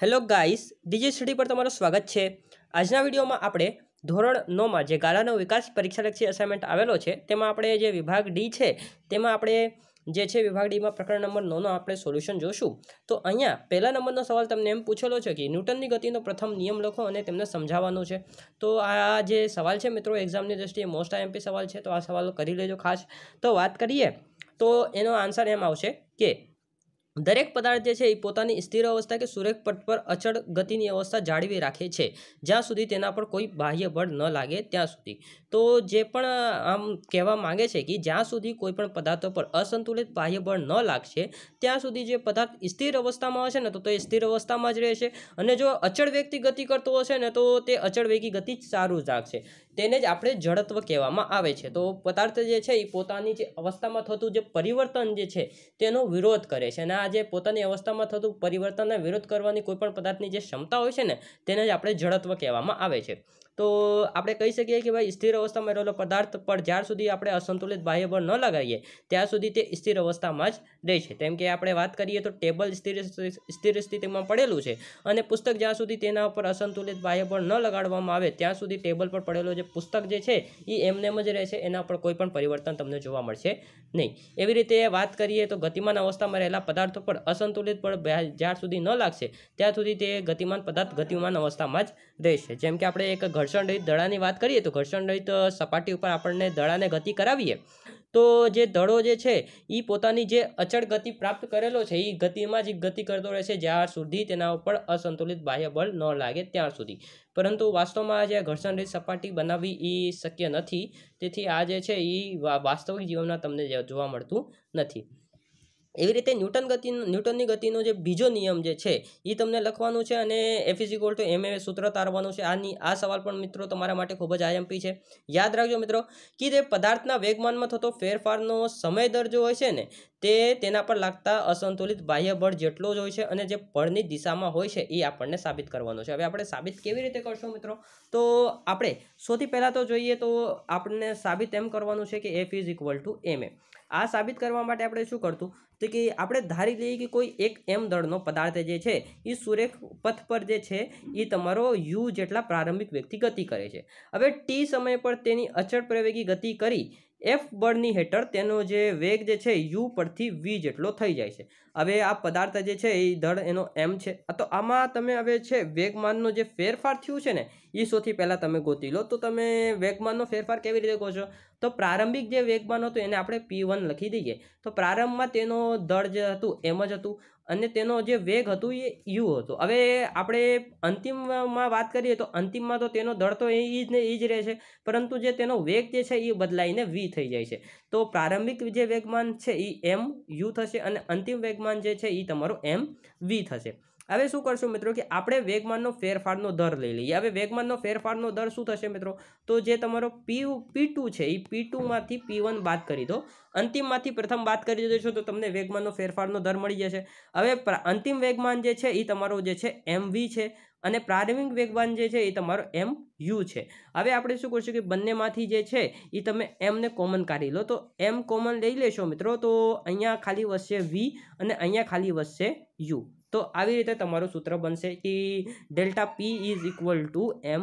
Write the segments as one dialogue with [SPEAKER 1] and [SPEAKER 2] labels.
[SPEAKER 1] hello guys DG study પર તમારું સ્વાગત છે આજના વિડીયોમાં આપણે ધોરણ નોમાં જે ગાળાનો વિકાસ પરીક્ષાલક્ષી અસાઇનમેન્ટ આવેલો છે તેમાં આપણે જે વિભાગ ડી છે તેમાં આપણે જે છે વિભાગ ડીમાં પ્રકરણ નંબર નોનો આપણે સોલ્યુશન જોશું તો અહીંયા પહેલા નંબરનો સવાલ તમને એમ પૂછેલો છે કે ન્યૂટનની ગતિનો પ્રથમ નિયમ લખો અને તેમને સમજાવવાનો છે તો આ જે સવાલ છે મિત્રો એક્ઝામની દ્રષ્ટિએ મોસ્ટ આઈએમપી સવાલ છે તો આ સવાલો કરી લેજો ખાસ તો વાત કરીએ તો એનો આન્સર એમ આવશે કે દરેક પદાર્થ જે છે એ પોતાની સ્થિર અવસ્થા કે સૂર્ય પટ પર અચળ ગતિની અવસ્થા જાળવી રાખે છે જ્યાં સુધી તેના પર કોઈ બાહ્ય બળ ન લાગે ત્યાં સુધી તો જે પણ આમ કહેવા માંગે છે કે જ્યાં સુધી કોઈ પણ પદાર્થો પર અસંતુલિત બાહ્ય બળ ન લાગશે ત્યાં સુધી જે પદાર્થ સ્થિર અવસ્થામાં હશે ને તો તે સ્થિર અવસ્થામાં જ રહેશે અને જો અચળ વ્યક્તિ ગતિ કરતો હશે ને તો તે અચળ વેગી ગતિ સારું જ રાખશે તેને જ આપણે જડત્વ કહેવામાં આવે છે તો પદાર્થ જે છે એ પોતાની જે અવસ્થામાં થતું જે પરિવર્તન જે છે તેનો વિરોધ કરે છે અને આ આ જે પોતાની અવસ્થામાં થતું પરિવર્તનના વિરોધ કરવાની કોઈપણ પદાર્થની જે ક્ષમતા હોય છે ને તેને જ આપણે જડત્વ કહેવામાં આવે છે તો આપણે કહી શકીએ કે ભાઈ સ્થિર અવસ્થામાં રહેલો પદાર્થ પર જ્યાં સુધી આપણે અસંતુલિત બાહ્યબળ ન લગાવીએ ત્યાં સુધી તે સ્થિર અવસ્થામાં જ રહે છે તેમ કે આપણે વાત કરીએ તો ટેબલ સ્થિર સ્થિર સ્થિતિમાં પડેલું છે અને પુસ્તક જ્યાં સુધી તેના ઉપર અસંતુલિત બાહ્યબળ ન લગાડવામાં આવે ત્યાં સુધી ટેબલ પર પડેલો જે પુસ્તક જે છે એ એમનેમ જ રહેશે એના ઉપર કોઈ પણ પરિવર્તન તમને જોવા મળશે નહીં એવી રીતે વાત કરીએ તો ગતિમાન અવસ્થામાં રહેલા પદાર્થો પર અસંતુલિત બળ જ્યાં સુધી ન લાગશે ત્યાં સુધી તે ગતિમાન પદાર્થ ગતિમાન અવસ્થામાં જ રહેશે જેમ કે આપણે એક ઘડ ઘર્ષણ રહિત દડાની વાત કરીએ તો ઘર્ષણ રહિત સપાટી ઉપર આપણને દડાને ગતિ કરાવીએ તો જે દડો જે છે એ પોતાની જે અચળ ગતિ પ્રાપ્ત કરેલો છે એ ગતિમાં જ ગતિ કરતો રહે છે જ્યાં સુધી તેના ઉપર અસંતુલિત બાહ્ય બળ ન લાગે ત્યાં સુધી પરંતુ વાસ્તવમાં જે ઘર્ષણરહિત સપાટી બનાવવી એ શક્ય નથી તેથી આ જે છે એ વાસ્તવિક જીવનમાં તમને જોવા મળતું નથી એવી રીતે ન્યૂટન ગતિ ન્યૂટનની ગતિનો જે બીજો નિયમ જે છે એ તમને લખવાનું છે અને એફ ટુ એમ એ સૂત્ર તારવાનું છે આની આ સવાલ પણ મિત્રો તમારા માટે ખૂબ જ આઈએમપી છે યાદ રાખજો મિત્રો કે જે પદાર્થના વેગમાનમાં થતો ફેરફારનો સમય દર જો હોય છે ને તે તેના પર લાગતા અસંતુલિત બાહ્ય બળ જેટલો જ હોય છે અને જે બળની દિશામાં હોય છે એ આપણને સાબિત કરવાનો છે હવે આપણે સાબિત કેવી રીતે કરશું મિત્રો તો આપણે સૌથી પહેલાં તો જોઈએ તો આપણને સાબિત એમ કરવાનું છે કે F is equal to M આ સાબિત કરવા માટે આપણે શું કરતું તો કે આપણે ધારી લઈએ કે કોઈ એક એમ દળનો પદાર્થ જે છે એ સુરેખ પથ પર જે છે એ તમારો યુ જેટલા પ્રારંભિક વ્યક્તિ ગતિ કરે છે હવે ટી સમય પર તેની અચળ પ્રવેગી ગતિ કરી એફ બળની હેઠળ તેનો જે વેગ જે છે યુ પરથી વી જેટલો થઈ જાય છે હવે આ પદાર્થ જે છે એ દળ એનો એમ છે તો આમાં તમે હવે છે વેગમાનનો જે ફેરફાર થયું છે ને એ સૌથી પહેલાં તમે ગોતી લો તો તમે વેગમાનનો ફેરફાર કેવી રીતે કહો છો તો પ્રારંભિક જે વેગમાન હતો એને આપણે પી વન લખી દઈએ તો પ્રારંભમાં તેનો દળ જે હતું એમ જ હતું અને તેનો જે વેગ હતો એ યુ હતો હવે આપણે અંતિમમાં વાત કરીએ તો અંતિમમાં તો તેનો દળ તો એ જ ને એ જ રહે છે પરંતુ જે તેનો વેગ જે છે એ બદલાઈને વી થઈ જાય છે તો પ્રારંભિક જે વેગમાન છે એ એમ યુ થશે અને અંતિમ વેગમાન જે છે એ તમારું એમ વી થશે હવે શું કરશું મિત્રો કે આપણે વેગમાનનો ફેરફારનો દર લઈ લઈએ હવે વેગમાનનો ફેરફારનો દર શું થશે મિત્રો તો જે તમારો પી પી ટુ છે એ પી ટુમાંથી પી વન બાદ કરી દો અંતિમમાંથી પ્રથમ બાદ કરી દેશો તો તમને વેગમાનનો ફેરફારનો દર મળી જશે હવે અંતિમ વેગમાન જે છે એ તમારો જે છે એમ છે અને પ્રારંભિક વેગમાન જે છે એ તમારો એમ યુ છે હવે આપણે શું કરશું કે બંનેમાંથી જે છે એ તમે એમને કોમન કાઢી લો તો એમ કોમન લઈ લેશો મિત્રો તો અહીંયા ખાલી વધશે વી અને અહીંયા ખાલી વધશે યુ તો આવી રીતે તમારું સૂત્ર બનશે કે delta P is equal to M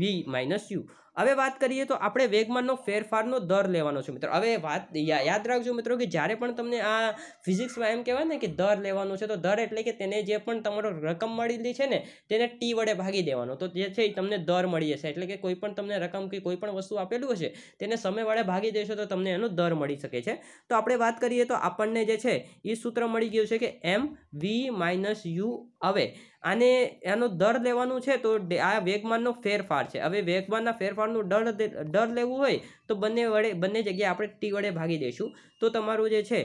[SPEAKER 1] V minus U હવે વાત કરીએ તો આપણે વેગમાનનો ફેરફારનો દર લેવાનો છે મિત્રો હવે વાત યાદ રાખજો મિત્રો કે જ્યારે પણ તમને આ ફિઝિક્સમાં એમ કહેવાય ને કે દર લેવાનો છે તો દર એટલે કે તેને જે પણ તમારો રકમ મળેલી છે ને તેને ટી વડે ભાગી દેવાનો તો જે છે એ તમને દર મળી જશે એટલે કે કોઈ પણ તમને રકમ કે કોઈ પણ વસ્તુ આપેલું હશે તેને સમય વડે ભાગી દેશો તો તમને એનો દર મળી શકે છે તો આપણે વાત કરીએ તો આપણને જે છે એ સૂત્ર મળી ગયું છે કે એમ વી માઇનસ યુ હવે આને એનો દર લેવાનું છે તો આ વેગમાનનો ફેરફાર છે હવે વેગમાનના ફેરફાર ફેરફારનું ડર ડર લેવું હોય તો બંને વડે બંને જગ્યાએ આપણે ટી વડે ભાગી દઈશું તો તમારું જે છે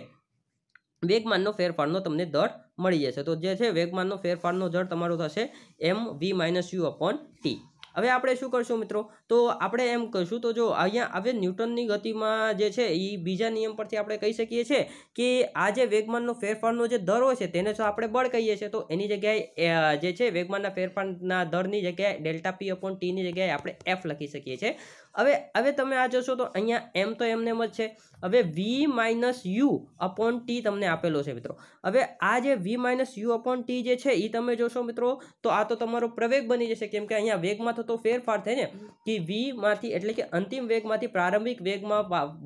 [SPEAKER 1] વેગમાનનો ફેરફારનો તમને દર મળી જશે તો જે છે વેગમાનનો ફેરફારનો દર તમારો થશે M V minus U upon T હવે આપણે શું કરશું મિત્રો તો આપણે એમ કહીશું તો જો અહીંયા હવે ન્યૂટનની ગતિમાં જે છે એ બીજા નિયમ પરથી આપણે કહી શકીએ છીએ કે આ જે વેગમાનનો ફેરફારનો જે દર હોય છે તેને જો આપણે બળ કહીએ છીએ તો એની જગ્યાએ જે છે વેગમાનના ફેરફારના દરની જગ્યાએ ડેલ્ટા પી અપોન ટીની જગ્યાએ આપણે એફ લખી શકીએ છીએ હવે હવે તમે આ જોશો તો અહીંયા એમ તો એમને જ છે હવે V minus U upon T તમને આપેલો છે મિત્રો હવે આ જે V minus U upon T જે છે એ તમે જોશો મિત્રો તો આ તો તમારો પ્રવેગ બની જશે કેમ કે અહીંયા વેગમાં થતો ફેરફાર થાય ને કે વીમાંથી એટલે કે અંતિમ વેગમાંથી પ્રારંભિક વેગમાં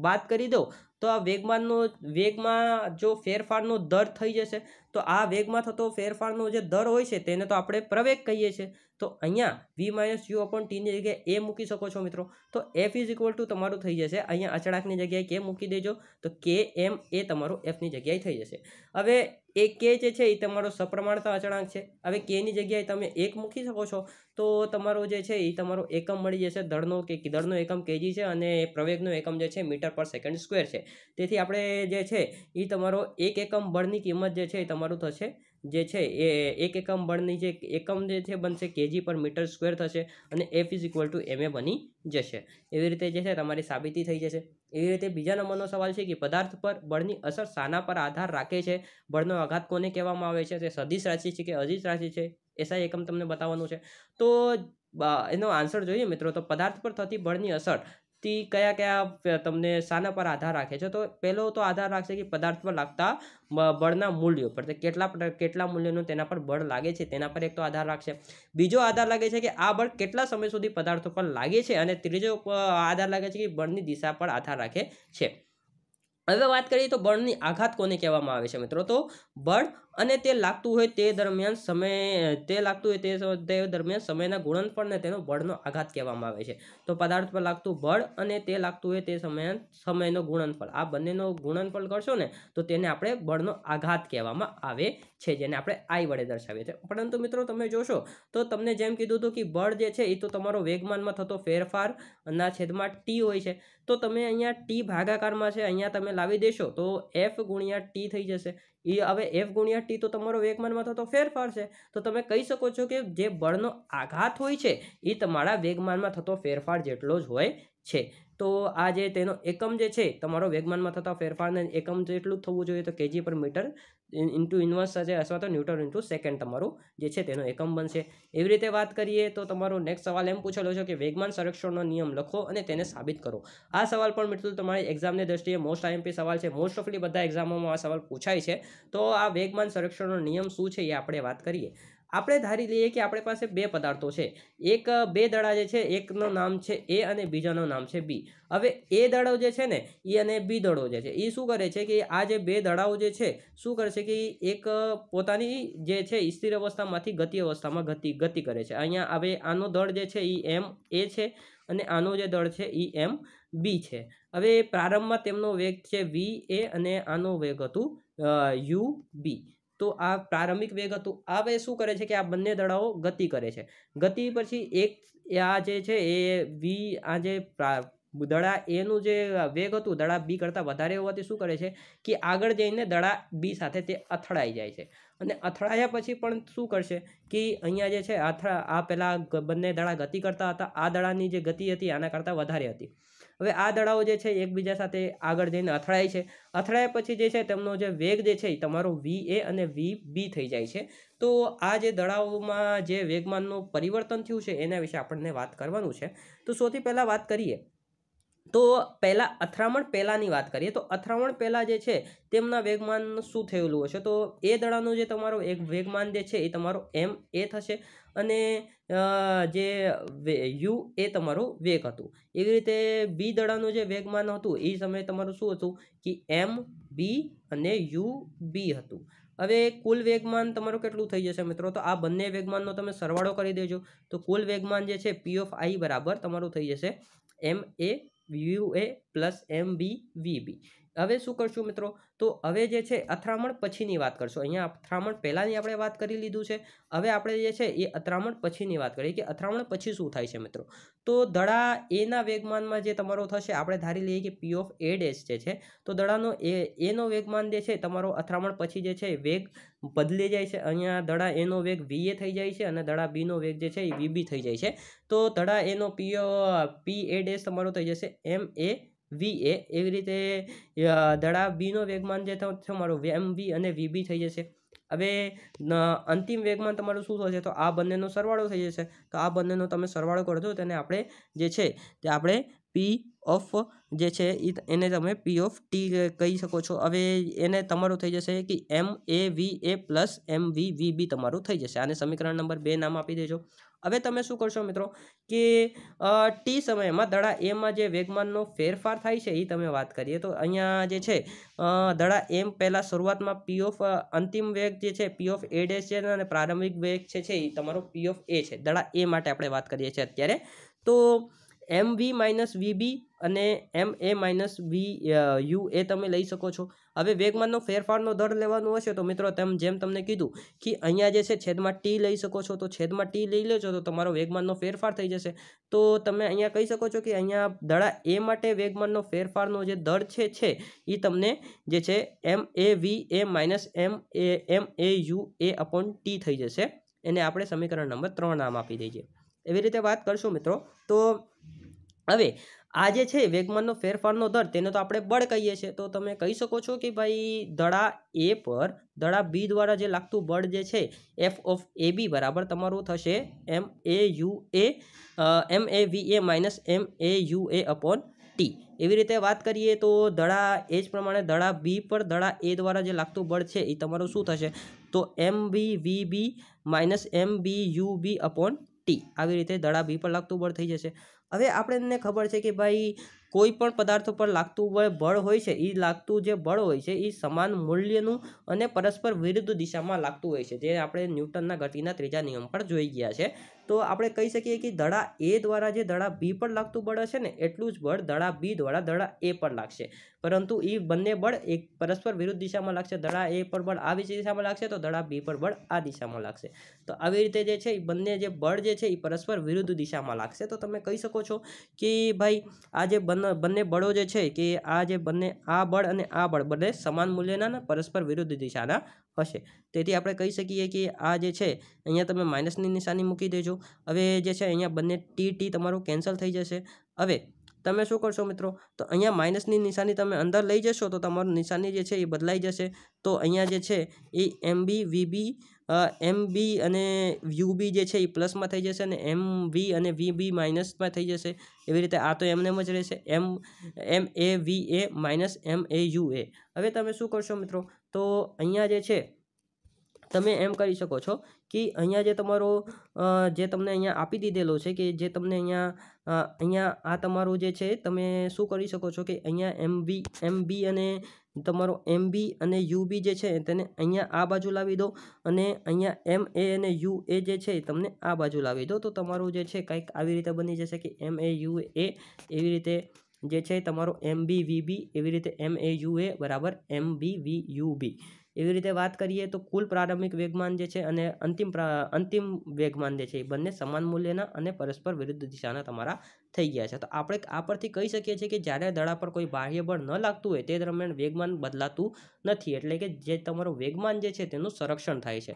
[SPEAKER 1] વાત કરી દો તો આ વેગમાનનો વેગમાં જો ફેરફારનો દર થઈ જશે તો આ વેગમાં થતો ફેરફારનો જે દર હોય છે તેને તો આપણે પ્રવેગ કહીએ છીએ તો અહીંયા વી માઇનસ યુ અપોન ટીની જગ્યાએ એ મૂકી શકો છો મિત્રો તો એફ ઇઝ ઇક્વલ ટુ તમારું થઈ જશે અહીંયા અચળાંકની જગ્યાએ કે મૂકી દેજો તો કે એમ એ તમારું એફની જગ્યાએ થઈ જશે હવે એ કે જે છે એ તમારો સપ્રમાણતા અચળાંક છે હવે કેની જગ્યાએ તમે એક મૂકી શકો છો તો તમારો જે છે એ તમારો એકમ મળી જશે દળનો કે દળનો એકમ કેજી છે અને પ્રવેગનો એકમ જે છે મીટર પર સેકન્ડ સ્ક્વેર છે તેથી આપણે જે છે એ તમારો એક એકમ બળની કિંમત જે છે એ તમારું થશે જે છે એ એક એકમ બળની જે એકમ જે છે બનશે કેજી પર મીટર સ્ક્વેર થશે અને F is equal to M A બની જશે એવી રીતે જે છે તમારી સાબિતી થઈ જશે એવી રીતે બીજા નંબરનો સવાલ છે કે પદાર્થ પર બળની અસર શાના પર આધાર રાખે છે બળનો આઘાત કોને કહેવામાં આવે છે તે સદીશ રાશિ છે કે અજીશ રાશિ છે એસઆઈ એકમ તમને બતાવવાનું છે તો એનો આન્સર જોઈએ મિત્રો તો પદાર્થ પર થતી બળની અસર તે કયા કયા તમને શાના પર આધાર રાખે છે તો પહેલો તો આધાર રાખશે કે પદાર્થ પર લાગતા બળના મૂલ્યો પર કેટલા કેટલા મૂલ્યનું તેના પર બળ લાગે છે તેના પર એક તો આધાર રાખશે બીજો આધાર લાગે છે કે આ બળ કેટલા સમય સુધી પદાર્થો પર લાગે છે અને ત્રીજો આધાર લાગે છે કે બળની દિશા પર આધાર રાખે છે હવે વાત કરીએ તો બળની આઘાત કોને કહેવામાં આવે છે મિત્રો તો બળ અને તે લાગતું હોય તે દરમિયાન સમય તે લાગતું હોય તે દરમિયાન સમયના ગુણનફળને તેનો બળનો આઘાત કહેવામાં આવે છે તો પદાર્થ પર લાગતું બળ અને તે લાગતું હોય તે સમયે સમયનો ગુણનફળ આ બંનેનો ગુણનફળ કરશો ને તો તેને આપણે બળનો આઘાત કહેવામાં આવે છે જેને આપણે આઈ વડે દર્શાવીએ છીએ પરંતુ મિત્રો તમે જોશો તો તમને જેમ કીધું હતું કે બળ જે છે એ તો તમારો વેગમાનમાં થતો ફેરફારના છેદમાં ટી હોય છે તો તમે અહીંયા ટી ભાગાકારમાં છે અહીંયા તમે લાવી દેશો તો એફ ગુણ્યા ટી થઈ જશે એ હવે એફ ગુણ્યા ટી તો તમારો વેગમાનમાં થતો ફેરફાર છે તો તમે કહી શકો છો કે જે બળનો આઘાત હોય છે એ તમારા વેગમાનમાં થતો ફેરફાર જેટલો જ હોય છે તો આ જે તેનો એકમ જે છે તમારો વેગમાનમાં થતા ફેરફારને એકમ જેટલું જ થવું જોઈએ તો કેજી પર મીટર ઇન્ટુ ઇન્વર્સ થશે અથવા તો ન્યૂટન ઇન્ટુ સેકન્ડ તમારું જે છે તેનો એકમ બનશે એવી રીતે વાત કરીએ તો તમારો નેક્સ્ટ સવાલ એમ પૂછેલો છે કે વેગમાન સંરક્ષણનો નિયમ લખો અને તેને સાબિત કરો આ સવાલ પણ મિત્રો તમારી એક્ઝામની દ્રષ્ટિએ મોસ્ટ આઈએમપી સવાલ છે મોસ્ટ ઓફલી બધા એક્ઝામોમાં આ સવાલ પૂછાય છે તો આ વેગમાન સંરક્ષણનો નિયમ શું છે એ આપણે વાત કરીએ આપણે ધારી લઈએ કે આપણી પાસે બે પદાર્થો છે એક બે દડા જે છે એકનું નામ છે એ અને બીજાનું નામ છે બી હવે એ દડો જે છે ને એ અને બી દડો જે છે એ શું કરે છે કે આ જે બે દડાઓ જે છે શું કરે છે કે એક પોતાની જે છે સ્થિર અવસ્થામાંથી ગતિ અવસ્થામાં ગતિ ગતિ કરે છે અહીંયા હવે આનો દળ જે છે એ એમ એ છે અને આનો જે દળ છે એ એમ બી છે હવે પ્રારંભમાં તેમનો વેગ છે વી એ અને આનો વેગ હતું યુ બી તો આ પ્રારંભિક વેગ હતું હવે શું કરે છે કે આ બંને દડાઓ ગતિ કરે છે ગતિ પછી એક આ જે છે એ વી આ જે દડા એનું જે વેગ હતું દડા બી કરતાં વધારે હોવાથી શું કરે છે કે આગળ જઈને દડા બી સાથે તે અથડાઈ જાય છે અને અથડાયા પછી પણ શું કરશે કે અહીંયા જે છે અથડા આ પહેલાં બંને દડા ગતિ કરતા હતા આ દડાની જે ગતિ હતી આના કરતાં વધારે હતી હવે આ દડાઓ જે છે એકબીજા સાથે આગળ જઈને અથડાય છે અથડાયા પછી જે છે તેમનો જે વેગ જે છે એ તમારો વી એ અને વી બી થઈ જાય છે તો આ જે દડાઓમાં જે વેગમાનનું પરિવર્તન થયું છે એના વિશે આપણને વાત કરવાનું છે તો સૌથી પહેલાં વાત કરીએ તો પહેલાં અથડામણ પહેલાંની વાત કરીએ તો અથડામણ પહેલાં જે છે તેમના વેગમાન શું થયેલું હશે તો એ દડાનું જે તમારો એક વેગમાન જે છે એ તમારો એમ એ થશે અને જે યુ એ તમારું વેગ હતું એવી રીતે બી દડાનું જે વેગમાન હતું એ સમયે તમારું શું હતું કે એમ બી અને યુ બી હતું હવે કુલ વેગમાન તમારું કેટલું થઈ જશે મિત્રો તો આ બંને વેગમાનનો તમે સરવાળો કરી દેજો તો કુલ વેગમાન જે છે પી ઓફ આઈ બરાબર તમારું થઈ જશે એમ A U A plus M B V બી હવે શું કરશું મિત્રો તો હવે જે છે અથડામણ પછીની વાત કરશું અહીંયા અથડામણ પહેલાંની આપણે વાત કરી લીધું છે હવે આપણે જે છે એ અથડામણ પછીની વાત કરીએ કે અથડામણ પછી શું થાય છે મિત્રો તો દડા એના વેગમાનમાં જે તમારો થશે આપણે ધારી લઈએ કે પી ઓફ એ ડેશ જે છે તો દડાનો એ એનો વેગમાન જે છે તમારો અથડામણ પછી જે છે વેગ બદલી જાય છે અહીંયા દડા એનો વેગ વી એ થઈ જાય છે અને દડા બીનો વેગ જે છે એ વીબી થઈ જાય છે તો દડા એનો પી પી એ ડેશ તમારો થઈ જશે એમ એ વી એ એવી રીતે ધડા બીનો વેગમાન જે તમારો એમ વી અને વી બી થઈ જશે હવે અંતિમ વેગમાન તમારું શું થશે તો આ બંનેનો સરવાળો થઈ જશે તો આ બંનેનો તમે સરવાળો કરજો તેને આપણે જે છે તે આપણે પી ઓફ જે છે એને તમે પી ઓફ ટી કહી શકો છો હવે એને તમારું થઈ જશે કે એમ A V A plus M વી વી બી તમારું થઈ જશે આને સમીકરણ નંબર બે નામ આપી દેજો હવે તમે શું કરશો મિત્રો કે ટી સમયમાં દડા એમાં જે વેગમાનનો ફેરફાર થાય છે એ તમે વાત કરીએ તો અહીંયા જે છે દડા એમ પહેલાં શરૂઆતમાં પી ઓફ અંતિમ વેગ જે છે પી ઓફ એ ડેશ છે અને પ્રારંભિક વેગ છે એ તમારો પી ઓફ એ છે દડા એ માટે આપણે વાત કરીએ છીએ અત્યારે તો એમ વી માઇનસ વીબી અને એમ એ માઇનસ વી યુ એ તમે લઈ શકો છો હવે વેગમાનનો ફેરફારનો દર લેવાનો હશે તો મિત્રો તેમ જેમ તમને કીધું કે અહીંયા જે છે છેદમાં ટી લઈ શકો છો તો છેદમાં ટી લઈ લેજો તો તમારો વેગમાનનો ફેરફાર થઈ જશે તો તમે અહીંયા કહી શકો છો કે અહીંયા દડા એ માટે વેગમાનનો ફેરફારનો જે દર છે છે એ તમને જે છે M A V A minus M A M A U A upon T થઈ જશે એને આપણે સમીકરણ નંબર ત્રણ નામ આપી દઈએ એવી રીતે વાત કરશું મિત્રો તો હવે આ જે છે વેગમાનનો ફેરફારનો દર તેને તો આપણે બળ કહીએ છીએ તો તમે કહી શકો છો કે ભાઈ દડા એ પર દડા બી દ્વારા જે લાગતું બળ જે છે એફ ઓફ એ બી બરાબર તમારું થશે M A U A M A V A minus M A U A upon T એવી રીતે વાત કરીએ તો દડા એ જ પ્રમાણે દડા બી પર દડા એ દ્વારા જે લાગતું બળ છે એ તમારું શું થશે તો M B V B minus M B U B upon T આવી રીતે દડા બી પર લાગતું બળ થઈ જશે હવે આપણને ખબર છે કે ભાઈ કોઈ પણ પદાર્થો પર લાગતું બળ હોય છે એ લાગતું જે બળ હોય છે એ સમાન મૂલ્યનું અને પરસ્પર વિરુદ્ધ દિશામાં લાગતું હોય છે જે આપણે ન્યૂટનના ગતિના ત્રીજા નિયમ પર જોઈ ગયા છે તો આપણે કહી શકીએ કે દડા એ દ્વારા જે દડા બી પર લાગતું બળ હશે ને એટલું જ બળ દડા બી દ્વારા દડા એ પર લાગશે પરંતુ એ બંને બળ એક પરસ્પર વિરુદ્ધ દિશામાં લાગશે દડા એ પર બળ આ દિશામાં લાગશે તો દડા બી પર બળ આ દિશામાં લાગશે તો આવી રીતે જે છે એ બંને જે બળ જે છે એ પરસ્પર વિરુદ્ધ દિશામાં લાગશે તો તમે કહી શકો છો કે ભાઈ આ જે બંને બળો જે છે કે આ જે બંને આ બળ અને આ બળ બંને સમાન મૂલ્યના પરસ્પર વિરુદ્ધ દિશાના હશે તેથી આપણે કહી શકીએ કે આ જે છે અહીંયા તમે માઇનસની નિશાની મૂકી દેજો હવે જે છે અહીંયા બંને ટી ટી તમારું કેન્સલ થઈ જશે હવે તમે શું કરશો મિત્રો તો અહીંયા માઇનસની નિશાની તમે અંદર લઈ જશો તો તમારું નિશાની જે છે એ બદલાઈ જશે તો અહીંયા જે છે એ એમબી વીબી એમબી અને યુબી જે છે એ પ્લસમાં થઈ જશે અને એમ વી અને વીબી માઇનસમાં થઈ જશે એવી રીતે આ તો એમને જ રહેશે એમ એમ A V A minus M A U એ હવે તમે શું કરશો મિત્રો તો અહીંયા જે છે તમે એમ કરી શકો છો કે અહીંયા જે તમારો જે તમને અહીંયા આપી દીધેલો છે કે જે તમને અહીંયા અહીંયા આ તમારું જે છે તમે શું કરી શકો છો કે અહીંયા એમબી એમબી અને તમારો એમબી અને યુબી જે છે તેને અહીંયા આ બાજુ લાવી દો અને અહીંયા એમ એ અને યુ એ જે છે તમને આ બાજુ લાવી દો તો તમારું જે છે કંઈક આવી રીતે બની જશે કે એમ એ યુ એ એવી રીતે જે છે તમારો એમ બી વી બી એવી રીતે એમ એ યુ એ બરાબર એમ બી વી યુ બી એવી રીતે વાત કરીએ તો કુલ પ્રારંભિક વેગમાન જે છે અને અંતિમ અંતિમ વેગમાન જે છે એ બંને સમાન મૂલ્યના અને પરસ્પર વિરુદ્ધ દિશાના તમારા થઈ ગયા છે તો આપણે આ પરથી કહી શકીએ છીએ કે જ્યારે દડા પર કોઈ બાહ્ય બળ ન લાગતું હોય તે દરમિયાન વેગમાન બદલાતું નથી એટલે કે જે તમારું વેગમાન જે છે તેનું સંરક્ષણ થાય છે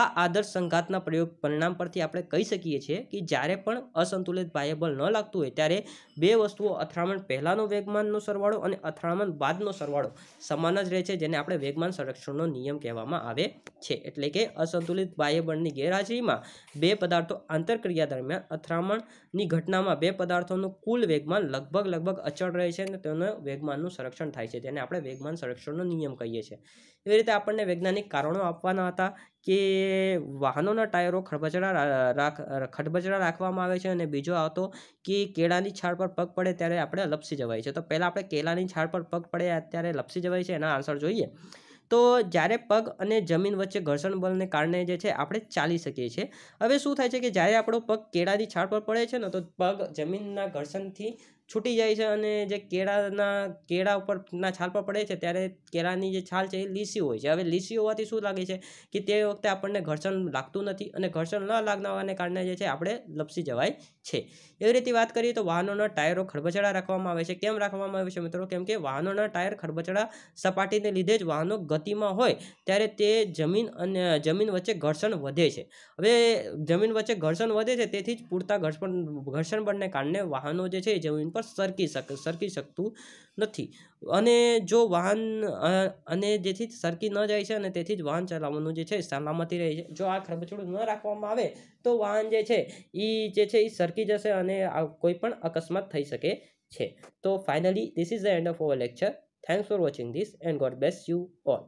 [SPEAKER 1] આ આદર્શ સંઘાતના પ્રયોગ પરિણામ પરથી આપણે કહી શકીએ છીએ કે જ્યારે પણ અસંતુલિત ભાયબલ ન લાગતું હોય ત્યારે બે વસ્તુઓ અથડામણ પહેલાંનો વેગમાનનો સરવાળો અને અથડામણ બાદનો સરવાળો સમાન જ રહે છે જેને આપણે વેગમાન સંરક્ષણનો નિયમ કહેવામાં આવે છે એટલે કે અસંતુલિત બાહ્યબળની ગેરહાજરીમાં બે પદાર્થો આંતરક્રિયા દરમિયાન અથડામણની ઘટનામાં બે પદાર્થોનું કુલ વેગમાન લગભગ લગભગ અચળ રહે છે અને તેનું વેગમાનનું સંરક્ષણ થાય છે જેને આપણે વેગમાન સંરક્ષણનો નિયમ કહીએ છીએ એવી રીતે આપણને વૈજ્ઞાનિક કારણો આપવાના હતા કે વાહનોના ટાયરો ખડબચડા રાખ ખડબચડા રાખવામાં આવે છે અને બીજો આવતો કે કેળાની છાળ પર પગ પડે ત્યારે આપણે લપસી જવાય છે તો પહેલાં આપણે કેળાની છાળ પર પગ પડે ત્યારે લપસી જવાય છે એના આન્સર જોઈએ તો જ્યારે પગ અને જમીન વચ્ચે ઘર્ષણ બળને કારણે જે છે આપણે ચાલી શકીએ છીએ હવે શું થાય છે કે જ્યારે આપણો પગ કેળાની છાળ પર પડે છે ને તો પગ જમીનના ઘર્ષણથી છૂટી જાય છે અને જે કેળાના કેળા ઉપર ના છાલ પર પડે છે ત્યારે કેળાની જે છાલ છે એ લીસી હોય છે હવે લીસી હોવાથી શું લાગે છે કે તે વખતે આપણને ઘર્ષણ લાગતું નથી અને ઘર્ષણ ન લાગવાને કારણે જે છે આપણે લપસી જવાય છે એવી રીતે વાત કરીએ તો વાહનોના ટાયરો ખરબચડા રાખવામાં આવે છે કેમ રાખવામાં આવે છે મિત્રો કેમ કે વાહનોના ટાયર ખરબચડા સપાટીને લીધે જ વાહનો ગતિમાં હોય ત્યારે તે જમીન અને જમીન વચ્ચે ઘર્ષણ વધે છે હવે જમીન વચ્ચે ઘર્ષણ વધે છે તેથી જ પૂરતા ઘર્ષણ ઘર્ષણ બળને કારણે વાહનો જે છે જમીન પર સરકી શક સરકી શકતું નથી અને જો વાહન અને જેથી સરકી ન જાય છે અને તેથી જ વાહન ચલાવવાનું જે છે સલામતી રહે છે જો આ ખરબચડું ન રાખવામાં આવે તો વાહન જે છે એ જે છે એ સરકી જશે અને કોઈ પણ અકસ્માત થઈ શકે છે તો finally this is the end of our lecture thanks for watching this and God bless you all